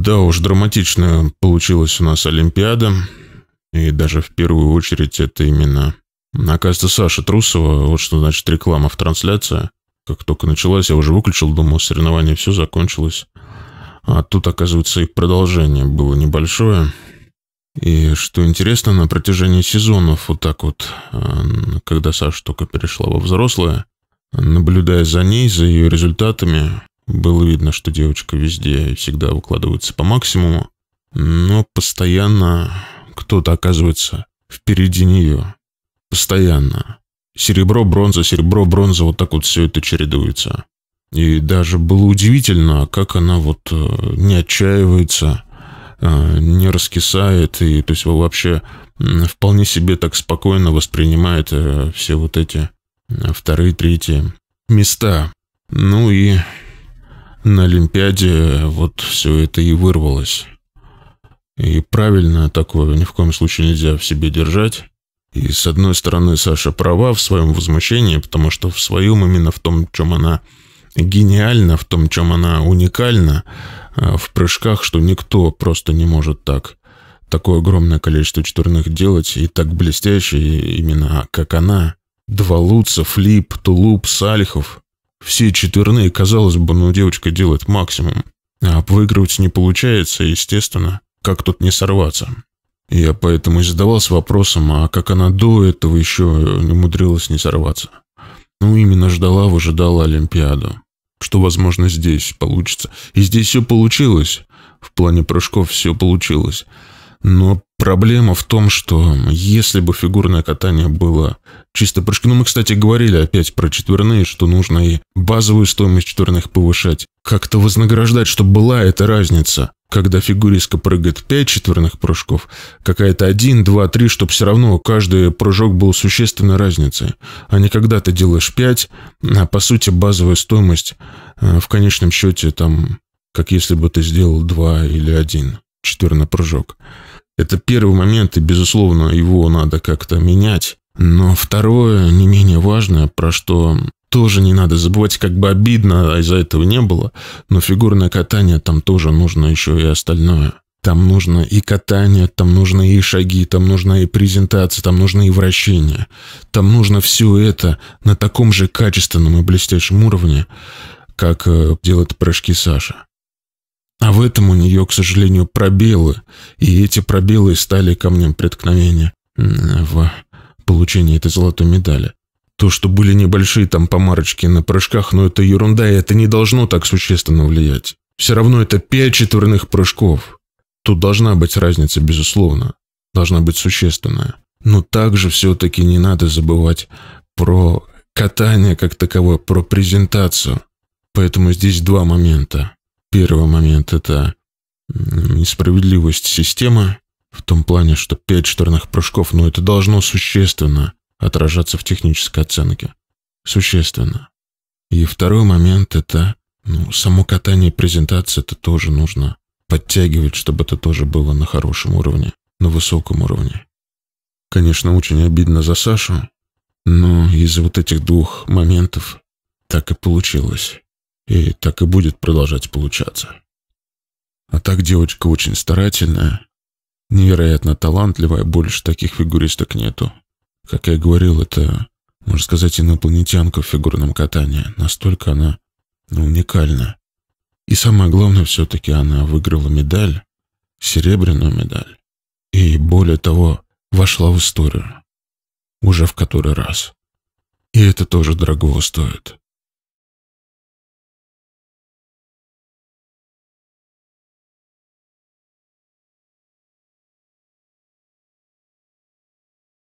Да уж, драматичная получилась у нас Олимпиада. И даже в первую очередь это именно... Оказывается, Саша Трусова, вот что значит реклама в трансляции. Как только началась, я уже выключил, думал, соревнование все закончилось. А тут, оказывается, и продолжение было небольшое. И что интересно, на протяжении сезонов вот так вот, э, когда Саша только перешла во взрослое, наблюдая за ней, за ее результатами, было видно, что девочка везде и всегда выкладывается по максимуму, но постоянно кто-то оказывается впереди нее. Постоянно. Серебро, бронза, серебро, бронза, вот так вот все это чередуется. И даже было удивительно, как она вот э, не отчаивается, э, не раскисает, и то есть вообще вполне себе так спокойно воспринимает э, все вот эти вторые, третьи места. Ну и на Олимпиаде вот все это и вырвалось. И правильно такое ни в коем случае нельзя в себе держать. И с одной стороны Саша права в своем возмущении, потому что в своем именно в том, в чем она гениальна, в том, в чем она уникальна, а, в прыжках, что никто просто не может так такое огромное количество четверных делать и так блестяще именно как она. Два луца, флип, тулуп, сальхов. Все четверные, казалось бы, но девочка делает максимум. А выигрывать не получается, естественно. Как тут не сорваться? Я поэтому и задавался вопросом, а как она до этого еще не умудрилась не сорваться? Ну, именно ждала, выжидала Олимпиаду. Что, возможно, здесь получится. И здесь все получилось. В плане прыжков все получилось. Но проблема в том, что если бы фигурное катание было чисто прыжки... Ну, мы, кстати, говорили опять про четверные, что нужно и базовую стоимость четверных повышать. Как-то вознаграждать, чтобы была эта разница. Когда фигуристка прыгает 5 четверных прыжков, какая-то 1, 2, 3, чтобы все равно каждый прыжок был существенной разницей. А не когда ты делаешь 5, а по сути базовая стоимость э, в конечном счете там, как если бы ты сделал 2 или 1 четверный прыжок. Это первый момент, и, безусловно, его надо как-то менять. Но второе, не менее важное, про что тоже не надо забывать, как бы обидно, а из-за этого не было, но фигурное катание там тоже нужно еще и остальное. Там нужно и катание, там нужно и шаги, там нужна и презентация, там нужно и вращение. Там нужно все это на таком же качественном и блестящем уровне, как э, делает прыжки Саша. А в этом у нее, к сожалению, пробелы, и эти пробелы стали камнем преткновения в получении этой золотой медали. То, что были небольшие там помарочки на прыжках, но это ерунда, и это не должно так существенно влиять. Все равно это пять четверных прыжков. Тут должна быть разница, безусловно. Должна быть существенная. Но также все-таки не надо забывать про катание как таковое, про презентацию. Поэтому здесь два момента. Первый момент — это несправедливость системы в том плане, что пять штурных прыжков, но ну, это должно существенно отражаться в технической оценке. Существенно. И второй момент — это ну, само катание презентации, это тоже нужно подтягивать, чтобы это тоже было на хорошем уровне, на высоком уровне. Конечно, очень обидно за Сашу, но из-за вот этих двух моментов так и получилось и так и будет продолжать получаться. А так девочка очень старательная, невероятно талантливая, больше таких фигуристок нету. Как я говорил, это, можно сказать, инопланетянка в фигурном катании. Настолько она ну, уникальна. И самое главное, все-таки она выиграла медаль, серебряную медаль. И более того, вошла в историю. Уже в который раз. И это тоже дорого стоит.